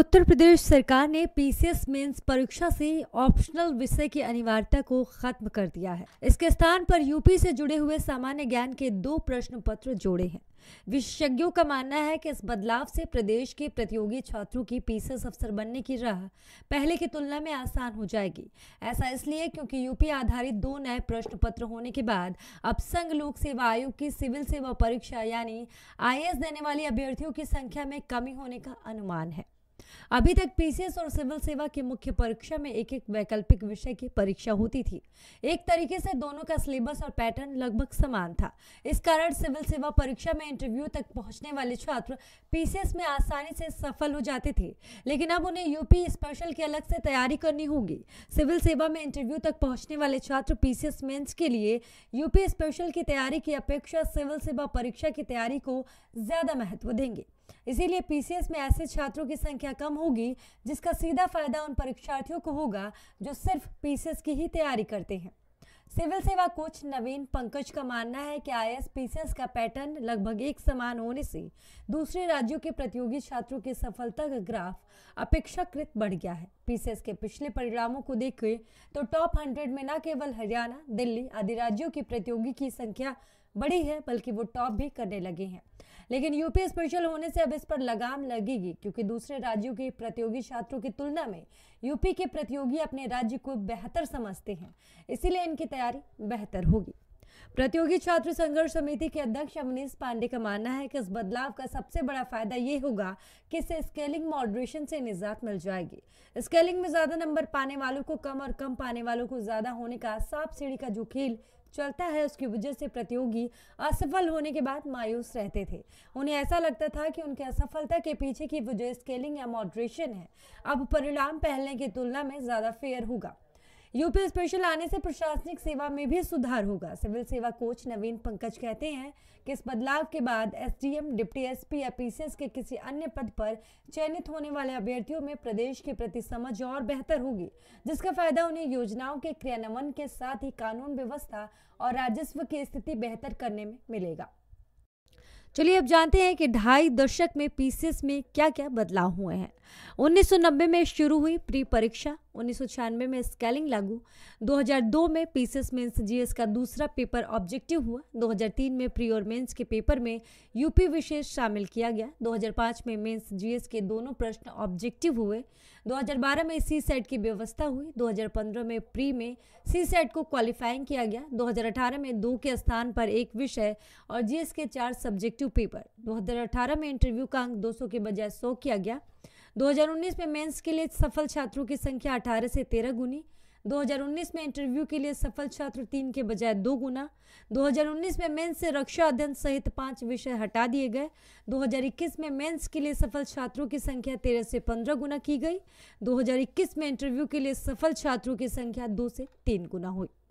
उत्तर प्रदेश सरकार ने PCS mains परीक्षा से ऑप्शनल विषय की अनिवार्यता को खत्म कर दिया है इसके स्थान पर यूपी से जुड़े हुए सामान्य ज्ञान के दो प्रश्न पत्र जोड़े हैं विशेषज्ञों का मानना है कि इस बदलाव से प्रदेश के प्रतियोगी छात्रों की पीसीएस अफसर बनने की राह पहले की तुलना में आसान हो जाएगी ऐसा इसलिए क्योंकि यूपी आधारित दो नए प्रश्न पत्र होने के बाद अब संघ लोक सेवा आयोग की सिविल सेवा परीक्षा यानी आई देने वाले अभ्यर्थियों की संख्या में कमी होने का अनुमान है अभी तक पीसीएस और सिविल सेवा की मुख्य परीक्षा में एक एक वैकल्पिक विषय की परीक्षा होती थी एक तरीके से दोनों का सिलेबस और पैटर्न लगभग समान था इस कारण सिविल सेवा परीक्षा में इंटरव्यू तक पहुंचने वाले छात्र पीसीएस में आसानी से सफल हो जाते थे लेकिन अब उन्हें यूपी स्पेशल की अलग से तैयारी करनी होगी सिविल सेवा में इंटरव्यू तक पहुंचने वाले छात्र पीसीएस मेन्स के लिए यूपी स्पेशल की तैयारी की अपेक्षा सिविल सेवा परीक्षा की तैयारी को ज्यादा महत्व देंगे इसीलिए पीसीएस में ऐसे छात्रों की संख्या कम होगी जिसका सीधा फायदा उन परीक्षार्थियों को होगा जो सिर्फ पीसीएस की ही तैयारी करते हैं सिविल सेवा कोच नवीन पंकज का मानना है कि आई एस का पैटर्न लगभग एक समान होने से दूसरे राज्यों के प्रतियोगी छात्रों की सफलता का ग्राफ अपेक्षाकृत बढ़ गया है पीसीएस के पिछले परिणामों को देखें तो टॉप हंड्रेड में न केवल हरियाणा दिल्ली आदि राज्यों के प्रतियोगी की संख्या बड़ी है बल्कि वो टॉप भी करने लगे हैं लेकिन यूपी स्पेशल होने से अब इस पर लगाम लगेगी क्योंकि दूसरे राज्यों के प्रतियोगी छात्रों की तुलना में यूपी के प्रतियोगी अपने राज्य को बेहतर समझते हैं इसीलिए इनकी तैयारी बेहतर होगी प्रतियोगी छात्र संघर्ष समिति के अध्यक्ष अवनीश पांडे का मानना है कि इस बदलाव का सबसे बड़ा फायदा ये होगा कि इसे स्केलिंग मॉडरेशन से निजात मिल जाएगी स्केलिंग में ज्यादा नंबर पाने वालों को कम और कम पाने वालों को ज्यादा होने का सांप सीढ़ी का जो खेल चलता है उसकी वजह से प्रतियोगी असफल होने के बाद मायूस रहते थे उन्हें ऐसा लगता था कि उनके असफलता के पीछे की वजह स्केलिंग या मॉडरेशन है अब परिणाम पहले की तुलना में ज़्यादा फेयर होगा यूपी स्पेशल आने से प्रशासनिक सेवा में भी सुधार होगा सिविल सेवा कोच नवीन पंकज कहते हैं कि इस बदलाव के बाद एसडीएम डिप्टी एसपी या पीसीएस के किसी अन्य पद पर चयनित होने वाले अभ्यर्थियों में प्रदेश के प्रति समझ और बेहतर होगी जिसका फायदा उन्हें योजनाओं के क्रियान्वयन के साथ ही कानून व्यवस्था और राजस्व की स्थिति बेहतर करने में मिलेगा चलिए अब जानते हैं कि ढाई दशक में पीसीएस में क्या क्या बदलाव हुए हैं 1990 में शुरू हुई प्री परीक्षा उन्नीस में स्केलिंग लागू 2002 में पीसीएस मेंस जीएस का दूसरा पेपर ऑब्जेक्टिव हुआ 2003 में प्री और मेंस के पेपर में यूपी विशेष शामिल किया गया 2005 में मेंस जीएस के दोनों प्रश्न ऑब्जेक्टिव हुए 2012 में सी सेट की व्यवस्था हुई 2015 में प्री में सी सेट को क्वालिफाइंग किया गया 2018 में दो के स्थान पर एक विषय और जीएस के चार सब्जेक्टिव पेपर 2018 में इंटरव्यू का अंक 200 के बजाय 100 किया गया 2019 में मेंस के लिए सफल छात्रों की संख्या 18 से 13 गुनी 2019 में इंटरव्यू के लिए सफल छात्र तीन के बजाय दो गुना 2019 में मेंस से रक्षा अध्ययन सहित पांच विषय हटा दिए गए 2021 में मेंस के लिए सफल छात्रों की संख्या तेरह से पंद्रह गुना की गई 2021 में इंटरव्यू के लिए सफल छात्रों की संख्या दो से तीन गुना हुई